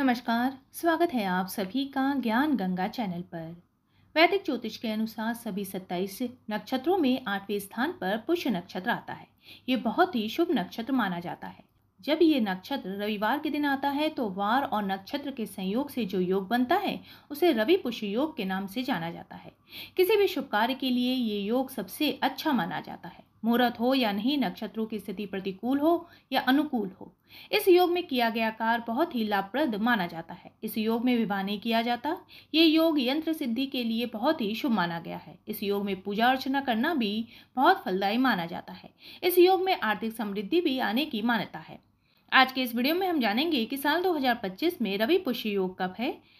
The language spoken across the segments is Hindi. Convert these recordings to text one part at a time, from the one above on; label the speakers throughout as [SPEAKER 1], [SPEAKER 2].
[SPEAKER 1] नमस्कार स्वागत है आप सभी का ज्ञान गंगा चैनल पर वैदिक ज्योतिष के अनुसार सभी 27 नक्षत्रों में आठवें स्थान पर पुष्य नक्षत्र आता है ये बहुत ही शुभ नक्षत्र माना जाता है जब ये नक्षत्र रविवार के दिन आता है तो वार और नक्षत्र के संयोग से जो योग बनता है उसे रवि पुष्य योग के नाम से जाना जाता है किसी भी शुभ कार्य के लिए ये योग सबसे अच्छा माना जाता है मुहूर्त हो या नहीं नक्षत्रों की स्थिति प्रतिकूल हो या अनुकूल हो इस योग में किया गया कार्य बहुत ही लाभप्रद माना जाता है इस योग में विवाह नहीं किया जाता ये योग यंत्र सिद्धि के लिए बहुत ही शुभ माना गया है इस योग में पूजा अर्चना करना भी बहुत फलदायी माना जाता है इस योग में आर्थिक समृद्धि भी आने की मान्यता है आज के इस वीडियो में हम जानेंगे कि साल 2025 में रवि पुष्य योग कब है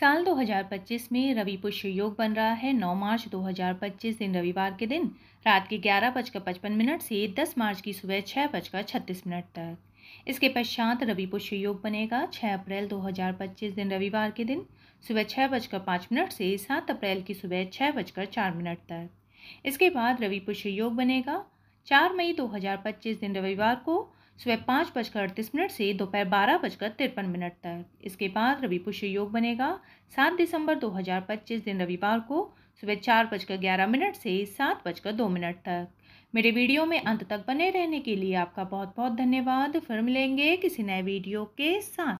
[SPEAKER 1] साल 2025 में रवि पुष्य योग बन रहा है 9 मार्च 2025 दिन रविवार के दिन रात के ग्यारह बजकर पचपन मिनट से 10 मार्च की सुबह छः बजकर छत्तीस मिनट तक इसके पश्चात रवि पुष्य योग बनेगा 6 अप्रैल 2025 दिन रविवार के दिन सुबह छः बजकर पाँच मिनट से सात अप्रैल की सुबह छः बजकर चार मिनट तक इसके बाद रवि पुष्य योग बनेगा चार मई दो दिन रविवार को सुबह पाँच बजकर अड़तीस मिनट से दोपहर बारह बजकर तिरपन मिनट तक इसके बाद रवि पुष्य योग बनेगा सात दिसंबर दो हजार पच्चीस दिन रविवार को सुबह चार बजकर ग्यारह मिनट से सात बजकर दो मिनट तक मेरे वीडियो में अंत तक बने रहने के लिए आपका बहुत बहुत धन्यवाद फिर मिलेंगे किसी नए वीडियो के साथ